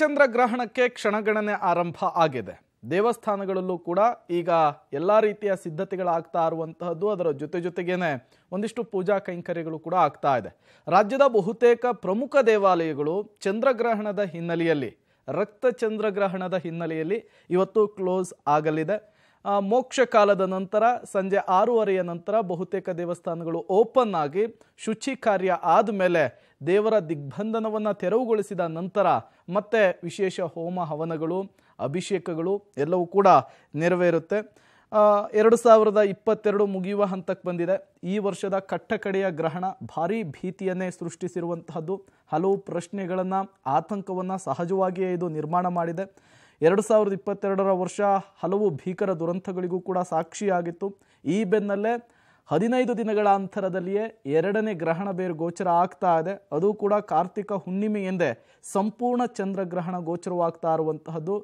ಚಂದ್ರ ಗ್ರಹಣಕ್ಕೆ ಕ್ಷಣಗಣನೆ ಆರಂಭ ಆಗಿದೆ ದೇವಸ್ಥಾನಗಳಲ್ಲೂ ಕೂಡ ಈಗ ಎಲ್ಲ ರೀತಿಯ ಸಿದ್ಧತೆಗಳಾಗ್ತಾ ಇರುವಂತಹದ್ದು ಅದರ ಜೊತೆ ಜೊತೆಗೇನೆ ಒಂದಿಷ್ಟು ಪೂಜಾ ಕೈಂಕರ್ಯಗಳು ಕೂಡ ಆಗ್ತಾ ಇದೆ ರಾಜ್ಯದ ಬಹುತೇಕ ಪ್ರಮುಖ ದೇವಾಲಯಗಳು ಚಂದ್ರಗ್ರಹಣದ ಹಿನ್ನೆಲೆಯಲ್ಲಿ ರಕ್ತ ಚಂದ್ರಗ್ರಹಣದ ಹಿನ್ನೆಲೆಯಲ್ಲಿ ಇವತ್ತು ಕ್ಲೋಸ್ ಆಗಲಿದೆ ಮೋಕ್ಷ ಕಾಲದ ನಂತರ ಸಂಜೆ ಆರೂವರೆಯ ನಂತರ ಬಹುತೇಕ ದೇವಸ್ಥಾನಗಳು ಓಪನ್ ಆಗಿ ಶುಚಿ ಕಾರ್ಯ ಆದಮೇಲೆ ದೇವರ ದಿಗ್ಬಂಧನವನ್ನು ತೆರವುಗೊಳಿಸಿದ ನಂತರ ಮತ್ತೆ ವಿಶೇಷ ಹೋಮ ಹವನಗಳು ಅಭಿಷೇಕಗಳು ಎಲ್ಲವೂ ಕೂಡ ನೆರವೇರುತ್ತೆ ಎರಡು ಸಾವಿರದ ಇಪ್ಪತ್ತೆರಡು ಮುಗಿಯುವ ಹಂತಕ್ಕೆ ಬಂದಿದೆ ಈ ವರ್ಷದ ಕಟ್ಟಕಡೆಯ ಗ್ರಹಣ ಭಾರೀ ಭೀತಿಯನ್ನೇ ಸೃಷ್ಟಿಸಿರುವಂತಹದ್ದು ಹಲವು ಪ್ರಶ್ನೆಗಳನ್ನು ಆತಂಕವನ್ನು ಸಹಜವಾಗಿಯೇ ಇದು ನಿರ್ಮಾಣ ಮಾಡಿದೆ ಎರಡು ಸಾವಿರದ ಇಪ್ಪತ್ತೆರಡರ ವರ್ಷ ಹಲವು ಭೀಕರ ದುರಂತಗಳಿಗೂ ಕೂಡ ಸಾಕ್ಷಿಯಾಗಿತ್ತು ಈ ಬೆನ್ನಲ್ಲೇ ಹದಿನೈದು ದಿನಗಳ ಅಂತರದಲ್ಲಿಯೇ ಎರಡನೇ ಗ್ರಹಣ ಬೇರು ಗೋಚರ ಆಗ್ತಾ ಇದೆ ಅದು ಕೂಡ ಕಾರ್ತಿಕ ಹುಣ್ಣಿಮೆ ಎಂದೇ ಸಂಪೂರ್ಣ ಚಂದ್ರಗ್ರಹಣ ಗೋಚರವಾಗ್ತಾ ಇರುವಂತಹದ್ದು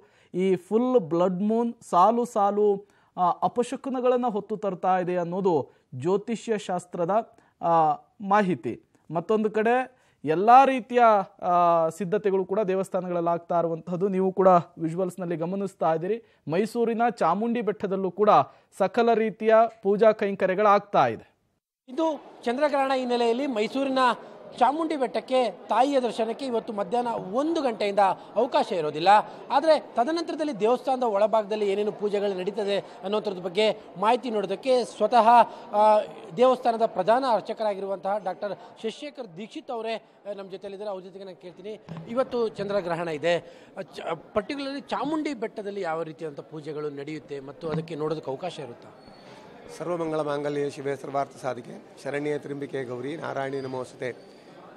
ಈ ಫುಲ್ ಬ್ಲಡ್ ಮೂನ್ ಸಾಲು ಸಾಲು ಅಪಶಕುನಗಳನ್ನು ಹೊತ್ತು ತರ್ತಾ ಇದೆ ಅನ್ನೋದು ಜ್ಯೋತಿಷ್ಯ ಶಾಸ್ತ್ರದ ಮಾಹಿತಿ ಮತ್ತೊಂದು ಕಡೆ ಎಲ್ಲ ರೀತಿಯ ಸಿದ್ಧತೆಗಳು ಕೂಡ ದೇವಸ್ಥಾನಗಳಲ್ಲಿ ಆಗ್ತಾ ಇರುವಂತಹದ್ದು ನೀವು ಕೂಡ ವಿಜುವಲ್ಸ್ನಲ್ಲಿ ಗಮನಿಸ್ತಾ ಇದ್ದೀರಿ ಮೈಸೂರಿನ ಚಾಮುಂಡಿ ಬೆಟ್ಟದಲ್ಲೂ ಕೂಡ ಸಕಲ ರೀತಿಯ ಪೂಜಾ ಕೈಂಕರ್ಯಗಳಾಗ್ತಾ ಇದೆ ಇದು ಚಂದ್ರಗ್ರಹಣ ಹಿನ್ನೆಲೆಯಲ್ಲಿ ಮೈಸೂರಿನ ಚಾಮುಂಡಿ ಬೆಟ್ಟಕ್ಕೆ ತಾಯಿಯ ದರ್ಶನಕ್ಕೆ ಇವತ್ತು ಮಧ್ಯಾಹ್ನ ಒಂದು ಗಂಟೆಯಿಂದ ಅವಕಾಶ ಇರೋದಿಲ್ಲ ಆದರೆ ತದನಂತರದಲ್ಲಿ ದೇವಸ್ಥಾನದ ಒಳಭಾಗದಲ್ಲಿ ಏನೇನು ಪೂಜೆಗಳು ನಡೀತದೆ ಅನ್ನೋಂಥದ್ದು ಬಗ್ಗೆ ಮಾಹಿತಿ ನೋಡೋದಕ್ಕೆ ಸ್ವತಃ ದೇವಸ್ಥಾನದ ಪ್ರಧಾನ ಅರ್ಚಕರಾಗಿರುವಂತಹ ಡಾಕ್ಟರ್ ಶಶಿಶೇಖರ್ ದೀಕ್ಷಿತ್ ಅವರೇ ನಮ್ಮ ಜೊತೆಯಲ್ಲಿದ್ದಾರೆ ಅವ್ರ ಜೊತೆಗೆ ನಾನು ಕೇಳ್ತೀನಿ ಇವತ್ತು ಚಂದ್ರಗ್ರಹಣ ಇದೆ ಪರ್ಟಿಕ್ಯುಲರ್ಲಿ ಚಾಮುಂಡಿ ಬೆಟ್ಟದಲ್ಲಿ ಯಾವ ರೀತಿಯಾದಂಥ ಪೂಜೆಗಳು ನಡೆಯುತ್ತೆ ಮತ್ತು ಅದಕ್ಕೆ ನೋಡೋದಕ್ಕೆ ಅವಕಾಶ ಇರುತ್ತಾ ಸರ್ವಮಂಗಳ ಮಾಂಗಲ್ಯ ಶಿವೇಶ್ವರ ಭಾರತ ಸಾಧಿಕೆ ಶರಣ್ಯ ತ್ರಿಂಬಿಕೆ ಗೌರಿ ನಾರಾಯಣಿ ನಮೋಸತೆ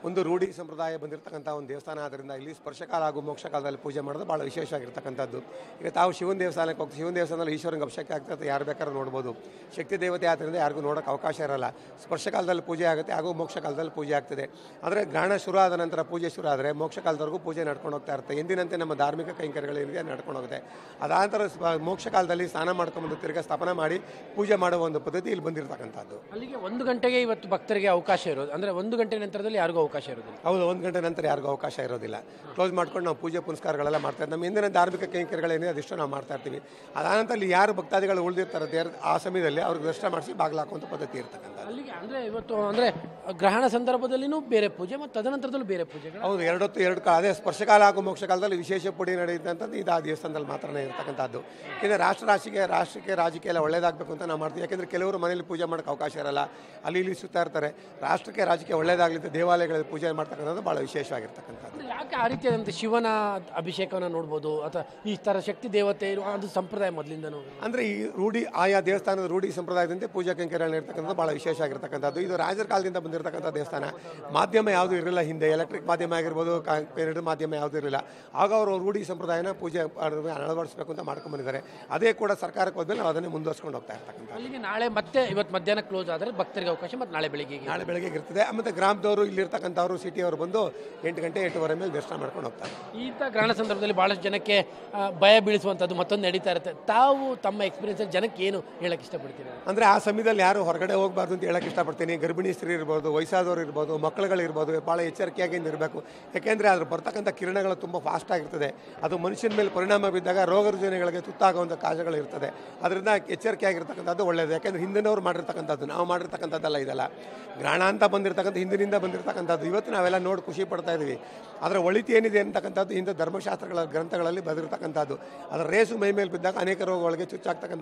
ಒಂದು ರೂಢಿ ಸಂಪ್ರದಾಯ ಬಂದಿರತಕ್ಕಂಥ ಒಂದು ದೇವಸ್ಥಾನ ಆದ್ದರಿಂದ ಇಲ್ಲಿ ಸ್ಪರ್ಶಕಾಲ ಹಾಗೂ ಮೋಕ್ಷಕಾಲದಲ್ಲಿ ಪೂಜೆ ಮಾಡೋದು ಭಾಳ ವಿಶೇಷವಾಗಿರ್ತಕ್ಕಂಥದ್ದು ಈಗ ತಾವು ಶಿವನ ದೇವಸ್ಥಾನಕ್ಕೆ ಹೋಗ್ತೀವಿ ಶಿವನ ದೇವಸ್ಥಾನದಲ್ಲಿ ಈಶ್ವರಂಗೆ ಅಭಿಷೇಕ ಆಗ್ತದೆ ಯಾರು ಬೇಕಾದ್ರೂ ನೋಡ್ಬೋದು ಶಕ್ತಿ ದೇವತೆ ಆದ್ದರಿಂದ ಯಾರಿಗೂ ನೋಡೋಕೆ ಅವಕಾಶ ಇರಲ್ಲ ಸ್ಪರ್ಶಕಾಲದಲ್ಲಿ ಪೂಜೆ ಆಗುತ್ತೆ ಹಾಗೂ ಮೋಕ್ಷಕಾಲದಲ್ಲಿ ಪೂಜೆ ಆಗ್ತದೆ ಆದರೆ ಗ್ರಹಣ ಶುರು ಆದ ನಂತರ ಪೂಜೆ ಶುರು ಆದರೆ ಮೋಕ್ಷಕಾಲದವರೆಗೂ ಪೂಜೆ ನಡ್ಕೊಂಡು ಹೋಗ್ತಾ ಇರುತ್ತೆ ಎಂದಿನಂತೆ ನಮ್ಮ ಧಾರ್ಮಿಕ ಕೈಂಕರ್ಯಗಳಿಗೆ ನಡ್ಕೊಂಡು ಹೋಗುತ್ತೆ ಮೋಕ್ಷ ಮೋಕ್ಷಕಾಲದಲ್ಲಿ ಸ್ನಾನ ಮಾಡ್ಕೊಂಡು ತಿರ್ಗಿ ಸ್ಥಾಪನೆ ಮಾಡಿ ಪೂಜೆ ಮಾಡುವ ಒಂದು ಪದ್ಧತಿ ಇಲ್ಲಿ ಬಂದಿರತಕ್ಕಂಥದ್ದು ಅಲ್ಲಿಗೆ ಒಂದು ಗಂಟೆಗೆ ಇವತ್ತು ಭಕ್ತರಿಗೆ ಅವಕಾಶ ಇರೋದು ಅಂದರೆ ಒಂದು ಗಂಟೆ ನಂತರದಲ್ಲಿ ಯಾರಿಗೂ ಅವಕಾಶ ಇರೋದಿಲ್ಲ ಹೌದು ಒಂದು ಗಂಟೆ ನಂತರ ಯಾರಿಗೂ ಅವಕಾಶ ಇರೋದಿಲ್ಲ ಕ್ಲೋಸ್ ಮಾಡ್ಕೊಂಡು ನಾವು ಪೂಜೆ ಪುನಸ್ಕಾರಗಳೆಲ್ಲ ಮಾಡ್ತಾ ನಮ್ಮ ಹಿಂದಿನ ಧಾರ್ಮಿಕ ಕೈಂಕರ್ಯಗಳೇನಿದೆ ಅದಿಷ್ಟು ನಾವು ಮಾಡ್ತಾ ಇರ್ತೀವಿ ಅದಾನಂತರ ಅಲ್ಲಿ ಯಾರು ಭಕ್ತಾದಿಗಳು ಉಳಿದಿರ್ತಾರೆ ದೇವ್ರ ಆ ಸಮಯದಲ್ಲಿ ಅವ್ರಿಗೆ ದರ್ಶನ ಮಾಡಿಸಿ ಬಾಗಿಲಾಕುವಂಥ ಪದ್ಧತಿ ಇರ್ತಕ್ಕಂಥ ಅಲ್ಲಿಗೆ ಅಂದರೆ ಇವತ್ತು ಅಂದರೆ ಗ್ರಹಣ ಸಂದರ್ಭದಲ್ಲಿನೂ ಬೇರೆ ಪೂಜೆ ಮತ್ತು ತದನಂತರದಲ್ಲೂ ಬೇರೆ ಪೂಜೆ ಹೌದು ಎರಡೊತ್ತು ಎರಡು ಕಾಲ ಅದೇ ಸ್ಪರ್ಶಕಾಲ ಹಾಗೂ ಮೋಕ್ಷಕಾಲದಲ್ಲಿ ವಿಶೇಷ ಪುಡಿ ನಡೆಯುತ್ತಂಥದ್ದು ಇದು ಆ ದೇವಸ್ಥಾನದಲ್ಲಿ ಮಾತ್ರ ಇರ್ತಕ್ಕಂಥದ್ದು ರಾಷ್ಟ್ರ ರಾಶಿಗೆ ರಾಷ್ಟ್ರಕ್ಕೆ ರಾಜಕೀಯ ಎಲ್ಲ ಒಳ್ಳೇದಾಗಬೇಕು ಅಂತ ನಾವು ಮಾಡ್ತೀವಿ ಯಾಕೆಂದರೆ ಕೆಲವರು ಮನೆಯಲ್ಲಿ ಪೂಜೆ ಮಾಡೋಕ್ಕೆ ಅವಕಾಶ ಇರಲ್ಲ ಅಲ್ಲಿ ಇಲ್ಲಿ ಸುತ್ತಾ ಇರ್ತಾರೆ ರಾಷ್ಟ್ರಕ್ಕೆ ರಾಜಕೀಯ ಒಳ್ಳೇದಾಗಲಿ ದೇವಾಲಯಗಳು ಪೂಜೆ ಮಾಡ್ತಕ್ಕಂಥದ್ದು ಭಾಳ ವಿಶೇಷವಾಗಿರ್ತಕ್ಕಂಥದ್ದು ಯಾಕೆ ಆ ರೀತಿಯಾದಂಥ ಶಿವನ ಅಭಿಷೇಕವನ್ನು ನೋಡ್ಬೋದು ಅಥವಾ ಈ ಥರ ಶಕ್ತಿ ದೇವತೆ ಒಂದು ಸಂಪ್ರದಾಯ ಮೊದಲಿಂದನೂ ಅಂದರೆ ಈ ರೂಢಿ ಆಯಾ ದೇವಸ್ಥಾನದ ರೂಢಿ ಸಂಪ್ರದಾಯದಂತೆ ಪೂಜಾ ಕೈಂಕರ್ಯಗಳನ್ನ ಇರ್ತಕ್ಕಂಥದ್ದು ಭಾಳ ವಿಶೇಷ ಆಗಿರ್ತಕ್ಕಂಥದ್ದು ಇದು ರಾಜರ ಕಾಲದಿಂದ ಬಂದಿರತಕ್ಕಂಥ ದೇವಸ್ಥಾನ ಮಾಧ್ಯಮ ಯಾವುದು ಇರಲಿಲ್ಲ ಹಿಂದೆ ಎಲೆಕ್ಟ್ರಿಕ್ ಮಾಧ್ಯಮ ಆಗಿರ್ಬೋದು ಕಾಂಕ್ರೀಟ್ ಮಾಧ್ಯಮ ಯಾವುದೂ ಇರಲಿಲ್ಲ ಆಗ ಅವರು ರೂಢಿ ಸಂಪ್ರದಾಯನ ಪೂಜೆ ಅಳವಡಿಸಬೇಕು ಅಂತ ಮಾಡ್ಕೊಂಡು ಬಂದಿದ್ದಾರೆ ಅದೇ ಕೂಡ ಸರ್ಕಾರಕ್ಕೆ ಹೋದ್ಮೇಲೆ ನಾವು ಅದನ್ನೇ ಮುಂದುವರ್ಸ್ಕೊಂಡು ಹೋಗ್ತಾ ಇರ್ತಕ್ಕಂಥ ಅಲ್ಲಿಗೆ ನಾಳೆ ಮತ್ತೆ ಇವತ್ತು ಮಧ್ಯಾಹ್ನ ಕ್ಲೋಸ್ ಆದರೆ ಭಕ್ತರಿಗೆ ಅವಕಾಶ ಮತ್ತು ನಾಳೆ ಬೆಳಿಗ್ಗೆ ನಾಳೆ ಬೆಳಗ್ಗೆ ಇರ್ತದೆ ಮತ್ತು ಗ್ರಾಮದವರು ಇಲ್ಲಿರ್ತಕ್ಕಂಥ ಮಾಡ್ಕೊಂತ ಸಿಟಿ ಅವರು ಬಂದು ಎಂಟು ಗಂಟೆ ಎಂಟುವರೆ ಮೇಲೆ ದರ್ಶನ ಮಾಡ್ಕೊಂಡು ಹೋಗ್ತಾರೆ ಇಂಥ ಗ್ರಹಣ ಸಂದರ್ಭದಲ್ಲಿ ಭಾಳಷ್ಟು ಜನಕ್ಕೆ ಭಯ ಬೀಳಿಸುವಂಥದ್ದು ಮತ್ತೊಂದು ನಡೀತಾ ಇರುತ್ತೆ ತಾವು ತಮ್ಮ ಎಕ್ಸ್ಪೀರಿಯನ್ಸ್ ಜನಕ್ಕೆ ಏನು ಹೇಳಕ್ಕೆ ಇಷ್ಟಪಡ್ತೀನಿ ಅಂದರೆ ಆ ಸಮಯದಲ್ಲಿ ಯಾರು ಹೊರಗಡೆ ಹೋಗಬಾರ್ದು ಅಂತ ಹೇಳಕ್ಕೆ ಇಷ್ಟಪಡ್ತೀನಿ ಗರ್ಭಿಣಿ ಸ್ತ್ರೀ ಇರ್ಬೋದು ವಯಸ್ಸಾದವರು ಇರ್ಬೋದು ಮಕ್ಕಳುಗಳಿರ್ಬೋದು ಭಾಳ ಎಚ್ಚರಿಕೆಯಾಗಿಂದ ಇರಬೇಕು ಯಾಕೆಂದರೆ ಅದ್ರ ಬರ್ತಕ್ಕಂಥ ಕಿರಣಗಳು ತುಂಬ ಫಾಸ್ಟ್ ಆಗಿರ್ತದೆ ಅದು ಮನುಷ್ಯನ ಮೇಲೆ ಪರಿಣಾಮ ಬಿದ್ದಾಗ ರೋಗ ರುಜಿನಗಳಿಗೆ ತುತ್ತಾಗುವಂಥ ಕಾಜಗಳು ಇರ್ತದೆ ಅದರಿಂದ ಎಚ್ಚರಿಕೆಯಾಗಿರ್ತಕ್ಕಂಥದ್ದು ಒಳ್ಳೆಯದು ಯಾಕೆಂದರೆ ಹಿಂದಿನವರು ಮಾಡಿರ್ತಕ್ಕಂಥದ್ದು ನಾವು ಮಾಡಿರ್ತಕ್ಕಂಥದ್ದಲ್ಲ ಇದೆಲ್ಲ ಗ್ರಹಣ ಅಂತ ಬಂದಿರತಕ್ಕಂಥ ಹಿಂದಿನಿಂದ ಬಂದಿರತಕ್ಕಂಥ ಅದು ಇವತ್ತು ನಾವೆಲ್ಲ ನೋಡಿ ಖುಷಿ ಪಡ್ತಾ ಇದ್ದೀವಿ ಅದರ ಒಳಿತಿ ಏನಿದೆ ಅಂತಕ್ಕಂಥದ್ದು ಇಂಥ ಧರ್ಮಶಾಸ್ತ್ರಗಳ ಗ್ರಂಥಗಳಲ್ಲಿ ಬದಿರತಕ್ಕಂಥದ್ದು ಅದರ ರೇಸು ಮೈ ಮೇಲೆ ಬಿದ್ದಾಗ ಅನೇಕ ರೋಗಗಳಿಗೆ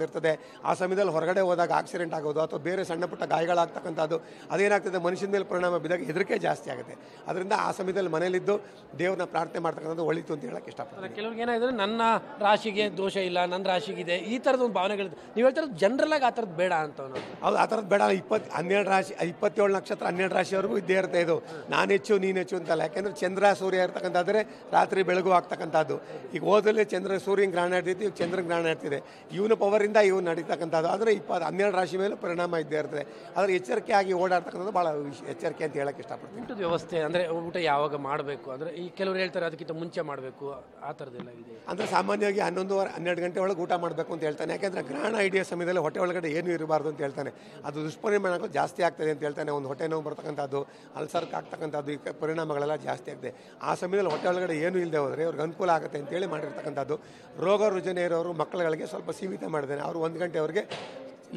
ಇರ್ತದೆ ಆ ಸಮಯದಲ್ಲಿ ಹೊರಗಡೆ ಹೋದಾಗ ಆಕ್ಸಿಡೆಂಟ್ ಆಗೋದು ಅಥವಾ ಬೇರೆ ಸಣ್ಣ ಪುಟ್ಟ ಗಾಯಗಳಾಗ್ತಕ್ಕಂಥದ್ದು ಅದೇನಾಗ್ತದೆ ಮನುಷ್ಯನ ಮೇಲೆ ಪರಿಣಾಮ ಬಿದ್ದಾಗ ಹೆದರಿಕೆ ಜಾಸ್ತಿ ಆಗುತ್ತೆ ಅದರಿಂದ ಆ ಸಮಯದಲ್ಲಿ ಮನೇಲಿದ್ದು ದೇವ್ರನ್ನ ಪ್ರಾರ್ಥನೆ ಮಾಡ್ತಕ್ಕಂಥದ್ದು ಒಳಿತು ಅಂತ ಹೇಳಕ್ಕೆ ಇಷ್ಟಪಡ್ತಾರೆ ಕೆಲವ್ರಿಗೆ ಏನಾದರೆ ನನ್ನ ರಾಶಿಗೆ ದೋಷ ಇಲ್ಲ ನನ್ನ ರಾಶಿಗಿದೆ ಈ ಥರದ ಒಂದು ಭಾವನೆಗಳು ನೀವು ಹೇಳ್ತಾರೆ ಜನರಲ್ ಆ ಥರದ್ದು ಬೇಡ ಅಂತ ಹೌದು ಆ ಥರದ್ದು ಬೇಡ ಇಪ್ಪತ್ತು ಹನ್ನೆರಡು ರಾಶಿ ಇಪ್ಪತ್ತೇಳು ನಕ್ಷತ್ರ ಹನ್ನೆರಡು ರಾಶಿವರೆಗೂ ಇದ್ದೇ ಇರುತ್ತೆ ಇದು ನಾನೆಚ್ಚು ಹೆಚ್ಚು ನೀನು ಹೆಚ್ಚು ಅಂತಲ್ಲ ಯಾಕೆಂದರೆ ಚಂದ್ರ ಸೂರ್ಯ ಇರ್ತಕ್ಕಂಥದ್ರೆ ರಾತ್ರಿ ಬೆಳಗು ಆಗ್ತಕ್ಕಂಥದ್ದು ಈಗ ಹೋದಲ್ಲೇ ಚಂದ್ರ ಸೂರ್ಯನ ಗ್ರಹಣ ಇರ್ತೈತಿ ಇವಾಗ ಚಂದ್ರನ ಗ್ರಹಣ ಇರ್ತಿದೆ ಇವನ ಪವರಿಂದ ಇವನು ನಡೀತಕ್ಕಂಥದ್ದು ಆದರೆ ಇಪ್ಪತ್ತು ಹನ್ನೆರಡು ರಾಶಿ ಮೇಲೆ ಪರಿಣಾಮ ಇದ್ದೇ ಇರ್ತದೆ ಆದರೆ ಎಚ್ಚರಿಕೆಯಾಗಿ ಓಡಾಡ್ತಕ್ಕಂಥದ್ದು ಭಾಳ ಎಚ್ಚರಿಕೆ ಅಂತ ಹೇಳಕ್ಕೆ ಇಷ್ಟಪಡ್ತೀನಿ ಊಟದ ವ್ಯವಸ್ಥೆ ಅಂದರೆ ಊಟ ಯಾವಾಗ ಮಾಡಬೇಕು ಅಂದರೆ ಈ ಕೆಲವರು ಹೇಳ್ತಾರೆ ಅದಕ್ಕಿಂತ ಮುಂಚೆ ಮಾಡಬೇಕು ಆ ಥರದ್ದೆಲ್ಲ ಇದೆ ಅಂದರೆ ಸಾಮಾನ್ಯವಾಗಿ ಹನ್ನೊಂದುವರೆ ಹನ್ನೆರಡು ಗಂಟೆ ಒಳಗೆ ಊಟ ಮಾಡಬೇಕು ಅಂತ ಹೇಳ್ತಾನೆ ಯಾಕೆಂದರೆ ಗ್ರಹಣ ಐಡಿಯಾ ಸಮಯದಲ್ಲಿ ಹೊಟ್ಟೆ ಒಳಗಡೆ ಏನು ಇರಬಾರ್ದು ಅಂತ ಹೇಳ್ತಾನೆ ಅದು ದುಷ್ಪರಿಮಾಣಗಳು ಜಾಸ್ತಿ ಆಗ್ತದೆ ಅಂತ ಹೇಳ್ತಾನೆ ಒಂದು ಹೊಟ್ಟೆ ನೋವು ಬರ್ತಕ್ಕಂಥದ್ದು ಅಲ್ಸರ್ಕ್ ಆಗ್ತದೆ ಮಾಡಿರ್ತಕ್ಕಂಥದ್ದು ಪರಿಣಾಮಗಳೆಲ್ಲ ಜಾಸ್ತಿ ಆಗಿದೆ ಆ ಸಮಯದಲ್ಲಿ ಹೊಟ್ಟೆ ಒಳಗಡೆ ಏನೂ ಇಲ್ಲದೆ ಹೋದರೆ ಅವ್ರಿಗೆ ಅನುಕೂಲ ಆಗುತ್ತೆ ಅಂತೇಳಿ ಮಾಡಿರ್ತಕ್ಕಂಥದ್ದು ರೋಗ ರುಜನೆ ಇರೋರು ಮಕ್ಕಳುಗಳಿಗೆ ಸ್ವಲ್ಪ ಸೀಮಿತ ಮಾಡಿದ್ದೇನೆ ಅವರು ಒಂದು ಗಂಟೆ ಅವರಿಗೆ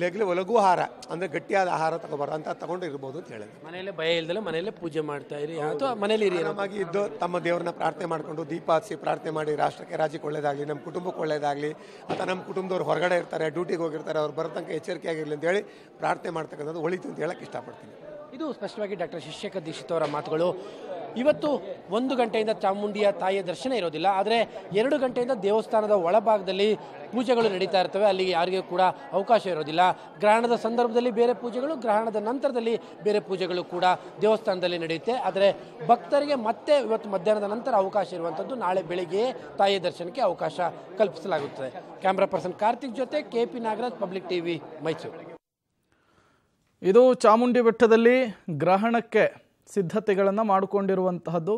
ಲೆಗ್ಲಿ ಒಲಗು ಆಹಾರ ಅಂದರೆ ಗಟ್ಟಿಯಾದ ಆಹಾರ ತಗೋಬಾರ ಅಂತ ತಗೊಂಡು ಇರ್ಬೋದು ಅಂತ ಹೇಳಿದ್ರು ಮನೆಯಲ್ಲೇ ಭಯ ಇಲ್ಲದೆ ಮನೆಯಲ್ಲೇ ಪೂಜೆ ಮಾಡ್ತಾ ಇರಿ ಅಥವಾ ಮನೇಲಿ ಆರಾಮಾಗಿ ಇದ್ದು ತಮ್ಮ ದೇವ್ರನ್ನ ಪ್ರಾರ್ಥನೆ ಮಾಡಿಕೊಂಡು ದೀಪ ಹಚ್ಚಿ ಪ್ರಾರ್ಥನೆ ಮಾಡಿ ರಾಷ್ಟ್ರಕ್ಕೆ ರಾಜ್ಯಕ್ಕೆ ಒಳ್ಳೇದಾಗಲಿ ನಮ್ಮ ಕುಟುಂಬಕ್ಕೆ ಒಳ್ಳೇದಾಗಲಿ ಅಥವಾ ನಮ್ಮ ಕುಟುಂಬದವ್ರು ಹೊರಗಡೆ ಇರ್ತಾರೆ ಡ್ಯೂಟಿಗೆ ಹೋಗಿರ್ತಾರೆ ಅವ್ರು ಬರೋ ತನಕ ಎಚ್ಚರಿಕೆ ಆಗಿರಲಿ ಅಂತೇಳಿ ಪ್ರಾರ್ಥನೆ ಮಾಡ್ತಕ್ಕಂಥದ್ದು ಒಳಿತು ಅಂತ ಹೇಳಕ್ಕೆ ಇಷ್ಟಪಡ್ತೀನಿ ಇದು ಸ್ಪಷ್ಟವಾಗಿ ಡಾಕ್ಟರ್ ಶಿಷ್ಯಕ ದೀಕ್ಷಿತ್ ಅವರ ಮಾತುಗಳು ಇವತ್ತು ಒಂದು ಗಂಟೆಯಿಂದ ಚಾಮುಂಡಿಯ ತಾಯಿಯ ದರ್ಶನ ಇರೋದಿಲ್ಲ ಆದರೆ ಎರಡು ಗಂಟೆಯಿಂದ ದೇವಸ್ಥಾನದ ಒಳಭಾಗದಲ್ಲಿ ಪೂಜೆಗಳು ನಡೀತಾ ಇರ್ತವೆ ಅಲ್ಲಿ ಯಾರಿಗೂ ಕೂಡ ಅವಕಾಶ ಇರೋದಿಲ್ಲ ಗ್ರಹಣದ ಸಂದರ್ಭದಲ್ಲಿ ಬೇರೆ ಪೂಜೆಗಳು ಗ್ರಹಣದ ನಂತರದಲ್ಲಿ ಬೇರೆ ಪೂಜೆಗಳು ಕೂಡ ದೇವಸ್ಥಾನದಲ್ಲಿ ನಡೆಯುತ್ತೆ ಆದರೆ ಭಕ್ತರಿಗೆ ಮತ್ತೆ ಇವತ್ತು ಮಧ್ಯಾಹ್ನದ ನಂತರ ಅವಕಾಶ ಇರುವಂಥದ್ದು ನಾಳೆ ಬೆಳಿಗ್ಗೆಯೇ ತಾಯಿಯ ದರ್ಶನಕ್ಕೆ ಅವಕಾಶ ಕಲ್ಪಿಸಲಾಗುತ್ತದೆ ಕ್ಯಾಮ್ರಾ ಪರ್ಸನ್ ಕಾರ್ತಿಕ್ ಜೊತೆ K P Nagaraj public TV Mysuru ಇದು ಚಾಮುಂಡಿ ಬೆಟ್ಟದಲ್ಲಿ ಗ್ರಹಣಕ್ಕೆ ಸಿದ್ಧತೆಗಳನ್ನು ಮಾಡಿಕೊಂಡಿರುವಂತಹದ್ದು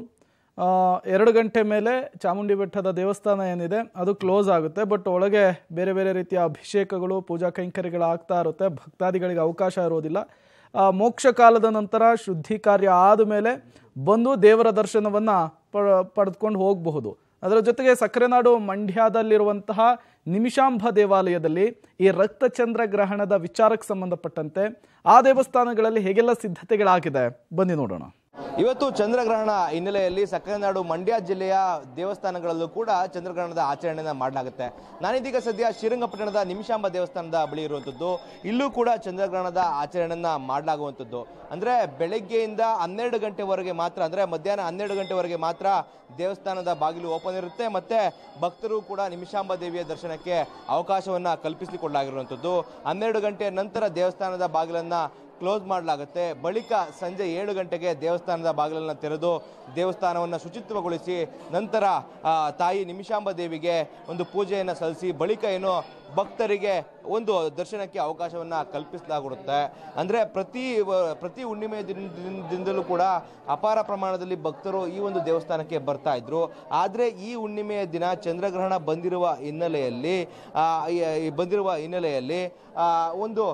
ಎರಡು ಗಂಟೆ ಮೇಲೆ ಚಾಮುಂಡಿ ಬೆಟ್ಟದ ದೇವಸ್ಥಾನ ಏನಿದೆ ಅದು ಕ್ಲೋಸ್ ಆಗುತ್ತೆ ಬಟ್ ಒಳಗೆ ಬೇರೆ ಬೇರೆ ರೀತಿಯ ಅಭಿಷೇಕಗಳು ಪೂಜಾ ಕೈಂಕರ್ಯಗಳು ಆಗ್ತಾ ಇರುತ್ತೆ ಭಕ್ತಾದಿಗಳಿಗೆ ಅವಕಾಶ ಇರೋದಿಲ್ಲ ಮೋಕ್ಷ ಕಾಲದ ನಂತರ ಶುದ್ಧಿ ಕಾರ್ಯ ಆದ ಮೇಲೆ ಬಂದು ದೇವರ ದರ್ಶನವನ್ನು ಪಡೆದುಕೊಂಡು ಹೋಗಬಹುದು ಅದರ ಜೊತೆಗೆ ಸಕ್ಕರೆನಾಡು ಮಂಡ್ಯದಲ್ಲಿರುವಂತಹ ನಿಮಿಷಾಂಬ ದೇವಾಲಯದಲ್ಲಿ ಈ ಚಂದ್ರ ಗ್ರಹಣದ ವಿಚಾರಕ್ಕೆ ಸಂಬಂಧಪಟ್ಟಂತೆ ಆ ದೇವಸ್ಥಾನಗಳಲ್ಲಿ ಹೇಗೆಲ್ಲ ಸಿದ್ಧತೆಗಳಾಗಿದೆ ಬನ್ನಿ ನೋಡೋಣ ಇವತ್ತು ಚಂದ್ರಗ್ರಹಣ ಹಿನ್ನೆಲೆಯಲ್ಲಿ ಸಕ್ಕರೆನಾಡು ಮಂಡ್ಯ ಜಿಲ್ಲೆಯ ದೇವಸ್ಥಾನಗಳಲ್ಲೂ ಕೂಡ ಚಂದ್ರಗ್ರಹಣದ ಆಚರಣೆಯನ್ನು ಮಾಡಲಾಗುತ್ತೆ ನಾನಿದೀಗ ಸದ್ಯ ಶ್ರೀರಂಗಪಟ್ಟಣದ ನಿಮಿಷಾಂಬ ದೇವಸ್ಥಾನದ ಬಳಿ ಇರುವಂಥದ್ದು ಇಲ್ಲೂ ಕೂಡ ಚಂದ್ರಗ್ರಹಣದ ಆಚರಣೆಯನ್ನ ಮಾಡಲಾಗುವಂಥದ್ದು ಅಂದರೆ ಬೆಳಗ್ಗೆಯಿಂದ ಹನ್ನೆರಡು ಗಂಟೆವರೆಗೆ ಮಾತ್ರ ಅಂದರೆ ಮಧ್ಯಾಹ್ನ ಹನ್ನೆರಡು ಗಂಟೆವರೆಗೆ ಮಾತ್ರ ದೇವಸ್ಥಾನದ ಬಾಗಿಲು ಓಪನ್ ಇರುತ್ತೆ ಮತ್ತು ಭಕ್ತರು ಕೂಡ ನಿಮಿಷಾಂಬ ದೇವಿಯ ದರ್ಶನಕ್ಕೆ ಅವಕಾಶವನ್ನು ಕಲ್ಪಿಸಿಕೊಳ್ಳಲಾಗಿರುವಂಥದ್ದು ಹನ್ನೆರಡು ಗಂಟೆಯ ನಂತರ ದೇವಸ್ಥಾನದ ಬಾಗಿಲನ್ನು ಕ್ಲೋಸ್ ಮಾಡಲಾಗುತ್ತೆ ಬಳಿಕ ಸಂಜೆ ಏಳು ಗಂಟೆಗೆ ದೇವಸ್ಥಾನದ ಬಾಗಿಲನ್ನು ತೆರೆದು ದೇವಸ್ಥಾನವನ್ನು ಶುಚಿತ್ವಗೊಳಿಸಿ ನಂತರ ತಾಯಿ ನಿಮಿಷಾಂಬ ದೇವಿಗೆ ಒಂದು ಪೂಜೆಯನ್ನು ಸಲ್ಲಿಸಿ ಬಳಿಕ ಏನು ಭಕ್ತರಿಗೆ ಒಂದು ದರ್ಶನಕ್ಕೆ ಅವಕಾಶವನ್ನು ಕಲ್ಪಿಸಲಾಗಿರುತ್ತೆ ಅಂದರೆ ಪ್ರತಿ ಪ್ರತಿ ಹುಣ್ಣಿಮೆಯ ದಿನದಿಂದಲೂ ಕೂಡ ಅಪಾರ ಪ್ರಮಾಣದಲ್ಲಿ ಭಕ್ತರು ಈ ಒಂದು ದೇವಸ್ಥಾನಕ್ಕೆ ಬರ್ತಾ ಇದ್ರು ಆದರೆ ಈ ಹುಣ್ಣಿಮೆಯ ದಿನ ಚಂದ್ರಗ್ರಹಣ ಬಂದಿರುವ ಹಿನ್ನೆಲೆಯಲ್ಲಿ ಬಂದಿರುವ ಹಿನ್ನೆಲೆಯಲ್ಲಿ ಒಂದು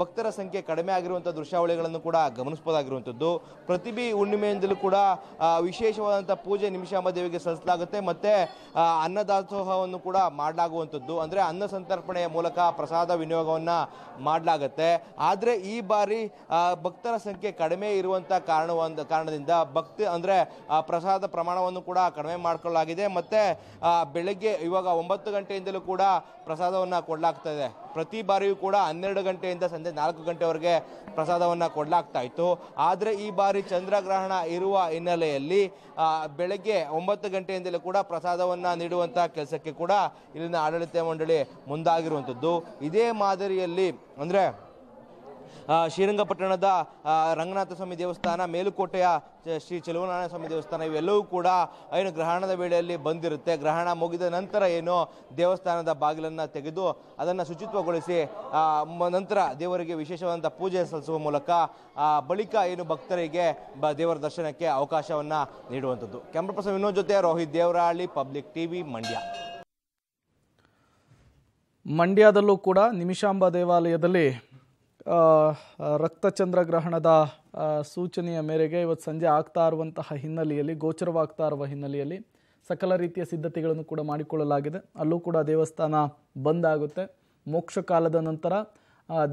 ಭಕ್ತರ ಸಂಖ್ಯೆ ಕಡಿಮೆ ಆಗಿರುವಂಥ ದೃಶ್ಯಾವಳಿಗಳನ್ನು ಕೂಡ ಗಮನಿಸ್ಬೋದಾಗಿರುವಂಥದ್ದು ಪ್ರತಿಭಿ ಹುಣ್ಣಿಮೆಯಿಂದಲೂ ಕೂಡ ವಿಶೇಷವಾದಂಥ ಪೂಜೆ ನಿಮಿಷಾಂಬ ದೇವಿಗೆ ಸಲ್ಲಿಸಲಾಗುತ್ತೆ ಮತ್ತು ಅನ್ನದಾಸೋಹವನ್ನು ಕೂಡ ಮಾಡಲಾಗುವಂಥದ್ದು ಅಂದರೆ ಅನ್ನ ಸಂತರ್ಪ ಸಮರ್ಪಣೆಯ ಮೂಲಕ ಪ್ರಸಾದ ವಿನಿಯೋಗವನ್ನು ಮಾಡಲಾಗುತ್ತೆ ಆದರೆ ಈ ಬಾರಿ ಭಕ್ತರ ಸಂಖ್ಯೆ ಕಡಿಮೆ ಇರುವಂಥ ಕಾರಣ ಕಾರಣದಿಂದ ಭಕ್ತಿ ಅಂದರೆ ಪ್ರಸಾದ ಪ್ರಮಾಣವನ್ನು ಕೂಡ ಕಡಿಮೆ ಮಾಡಿಕೊಳ್ಳಲಾಗಿದೆ ಮತ್ತು ಬೆಳಗ್ಗೆ ಇವಾಗ ಒಂಬತ್ತು ಗಂಟೆಯಿಂದಲೂ ಕೂಡ ಪ್ರಸಾದವನ್ನು ಕೊಡಲಾಗ್ತಾ ಇದೆ ಪ್ರತಿ ಬಾರಿಯೂ ಕೂಡ ಹನ್ನೆರಡು ಗಂಟೆಯಿಂದ ಸಂಜೆ ನಾಲ್ಕು ಗಂಟೆವರೆಗೆ ಪ್ರಸಾದವನ್ನು ಕೊಡಲಾಗ್ತಾ ಇತ್ತು ಆದರೆ ಈ ಬಾರಿ ಚಂದ್ರಗ್ರಹಣ ಇರುವ ಹಿನ್ನೆಲೆಯಲ್ಲಿ ಬೆಳಗ್ಗೆ ಒಂಬತ್ತು ಗಂಟೆಯಿಂದಲೂ ಕೂಡ ಪ್ರಸಾದವನ್ನು ನೀಡುವಂಥ ಕೆಲಸಕ್ಕೆ ಕೂಡ ಇಲ್ಲಿನ ಆಡಳಿತ ಮಂಡಳಿ ಮುಂದಾಗಿರುವಂಥದ್ದು ಇದೇ ಮಾದರಿಯಲ್ಲಿ ಅಂದರೆ ಶ್ರೀರಂಗಪಟ್ಟಣದ ರಂಗನಾಥ ಸ್ವಾಮಿ ದೇವಸ್ಥಾನ ಮೇಲುಕೋಟೆಯ ಶ್ರೀ ಚಲುವನಾರಾಯಣ ಸ್ವಾಮಿ ದೇವಸ್ಥಾನ ಇವೆಲ್ಲವೂ ಕೂಡ ಏನು ಗ್ರಹಣದ ವೇಳೆಯಲ್ಲಿ ಬಂದಿರುತ್ತೆ ಗ್ರಹಣ ಮುಗಿದ ನಂತರ ಏನು ದೇವಸ್ಥಾನದ ಬಾಗಿಲನ್ನು ತೆಗೆದು ಅದನ್ನು ಶುಚಿತ್ವಗೊಳಿಸಿ ನಂತರ ದೇವರಿಗೆ ವಿಶೇಷವಾದಂಥ ಪೂಜೆ ಸಲ್ಲಿಸುವ ಮೂಲಕ ಬಳಿಕ ಏನು ಭಕ್ತರಿಗೆ ಬ ದೇವರ ದರ್ಶನಕ್ಕೆ ಅವಕಾಶವನ್ನು ನೀಡುವಂಥದ್ದು ಕ್ಯಾಮ್ರಾ ಪರ್ಸನ್ ವಿನೋದ್ ಜೊತೆ ರೋಹಿತ್ ದೇವರಹಳ್ಳಿ ಪಬ್ಲಿಕ್ ಟಿವಿ ಮಂಡ್ಯ ಮಂಡ್ಯದಲ್ಲೂ ಕೂಡ ನಿಮಿಷಾಂಬ ದೇವಾಲಯದಲ್ಲಿ ರಕ್ತ ಚಂದ್ರಗ್ರಹಣದ ಸೂಚನೆಯ ಮೇರೆಗೆ ಇವತ್ತು ಸಂಜೆ ಆಗ್ತಾ ಇರುವಂತಹ ಹಿನ್ನೆಲೆಯಲ್ಲಿ ಗೋಚರವಾಗ್ತಾ ಇರುವ ಹಿನ್ನೆಲೆಯಲ್ಲಿ ಸಕಲ ರೀತಿಯ ಸಿದ್ಧತೆಗಳನ್ನು ಕೂಡ ಮಾಡಿಕೊಳ್ಳಲಾಗಿದೆ ಅಲ್ಲೂ ಕೂಡ ದೇವಸ್ಥಾನ ಬಂದ್ ಆಗುತ್ತೆ ಮೋಕ್ಷ ಕಾಲದ ನಂತರ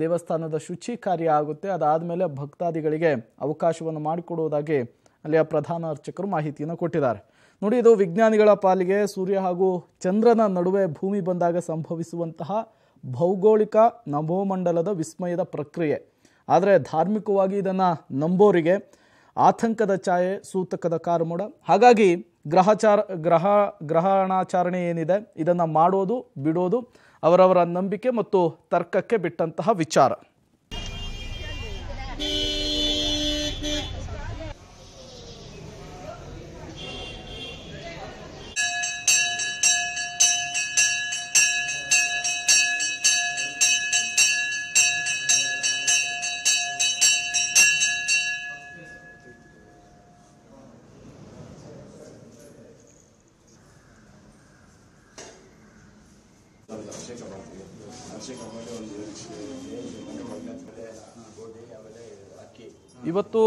ದೇವಸ್ಥಾನದ ಶುಚಿ ಕಾರ್ಯ ಆಗುತ್ತೆ ಅದಾದಮೇಲೆ ಭಕ್ತಾದಿಗಳಿಗೆ ಅವಕಾಶವನ್ನು ಮಾಡಿಕೊಡುವುದಾಗಿ ಅಲ್ಲಿಯ ಪ್ರಧಾನ ಅರ್ಚಕರು ಮಾಹಿತಿಯನ್ನು ಕೊಟ್ಟಿದ್ದಾರೆ ನೋಡಿ ಇದು ವಿಜ್ಞಾನಿಗಳ ಪಾಲಿಗೆ ಸೂರ್ಯ ಹಾಗೂ ಚಂದ್ರನ ನಡುವೆ ಭೂಮಿ ಬಂದಾಗ ಸಂಭವಿಸುವಂತಹ ಭೌಗೋಳಿಕ ನಭೋಮಂಡಲದ ವಿಸ್ಮಯದ ಪ್ರಕ್ರಿಯೆ ಆದರೆ ಧಾರ್ಮಿಕವಾಗಿ ಇದನ್ನು ನಂಬೋರಿಗೆ ಆತಂಕದ ಛಾಯೆ ಸೂತಕದ ಮೋಡ ಹಾಗಾಗಿ ಗ್ರಹಚಾರ ಗ್ರಹ ಗ್ರಹಣಾಚರಣೆ ಏನಿದೆ ಇದನ್ನು ಮಾಡೋದು ಬಿಡೋದು ಅವರವರ ನಂಬಿಕೆ ಮತ್ತು ತರ್ಕಕ್ಕೆ ಬಿಟ್ಟಂತಹ ವಿಚಾರ ಇವತ್ತು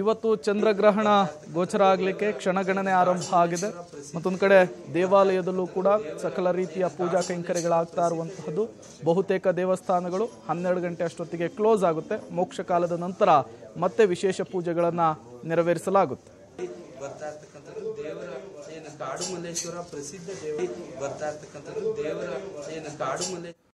ಇವತ್ತು ಚಂದ್ರಗ್ರಹಣ ಗೋಚರ ಆಗಲಿಕ್ಕೆ ಕ್ಷಣಗಣನೆ ಆರಂಭ ಆಗಿದೆ ಮತ್ತೊಂದು ಕಡೆ ದೇವಾಲಯದಲ್ಲೂ ಕೂಡ ಸಕಲ ರೀತಿಯ ಪೂಜಾ ಕೈಂಕರ್ಯಗಳಾಗ್ತಾ ಇರುವಂತಹದ್ದು ಬಹುತೇಕ ದೇವಸ್ಥಾನಗಳು ಹನ್ನೆರಡು ಗಂಟೆ ಅಷ್ಟೊತ್ತಿಗೆ ಕ್ಲೋಸ್ ಆಗುತ್ತೆ ಮೋಕ್ಷ ಕಾಲದ ನಂತರ ಮತ್ತೆ ವಿಶೇಷ ಪೂಜೆಗಳನ್ನು ನೆರವೇರಿಸಲಾಗುತ್ತೆ ಕಾಡು ಮಲ್ಲೇಶ್ವರ ಪ್ರಸಿದ್ಧ ದೇವಿ ಬರ್ತಾ ಇರ್ತಕ್ಕಂಥದ್ದು ದೇವರ ಏನು ಕಾಡು ಮಲ್ಲೇಶ್ವರ